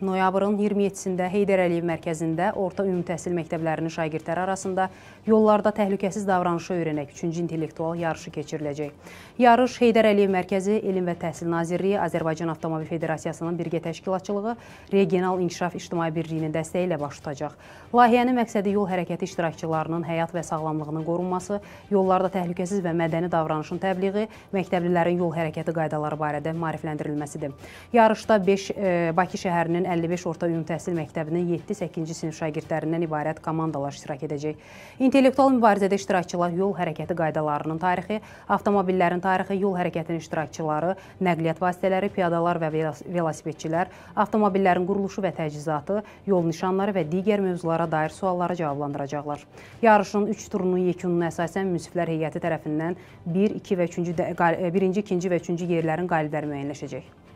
Noyabrın 27-də Heydər Əliyev mərkəzində orta ümumi təhsil məktəblərinin şagirdləri arasında yollarda təhlükəsiz davranışı öyrənək 3-cü intellektual yarışı keçiriləcək. Yarış Heydər Əliyev Mərkəzi Elm və Təhsil Nazirliyi, Azərbaycan Avtomobil Federasiyasının birgə təşkilatçılığı, Regional İnkişaf İctimai Birliyinin dəstəyi ilə baş tutacaq. Layihənin məqsədi yol hərəkəti iştirakçılarının həyat və sağlamlığının qorunması, yollarda təhlükəsiz və mədəni davranışın təbliği, məktəblilərin yol hərəkəti qaydaları barədə maarifləndirilməsidir. Yarışda 5 e, Bakı şəhərinin 55 orta ümumi təhsil məktəbinin 7-8-ci sinif şagirdlərindən ibarət komandalar iştirak edəcək. İntellektual mübarizədə iştirakçılar yol hərəkəti qaydalarının tarixi, avtomobillərin tarixi, yol hərəkətinin iştirakçıları, nəqliyyat vasitələri, piyadalar və velosipedçilər, avtomobillərin quruluşu və təchizatı, yol nişanları və digər mövzulara dair sualları cavablandıracaqlar. Yarışın 3 turunun yekununa əsasən münsiflər heyəti tərəfindən 1, 2 və 3-cü 1-ci, 2-ci və 3-cü yerlərin qalibləri müəyyənləşəcək.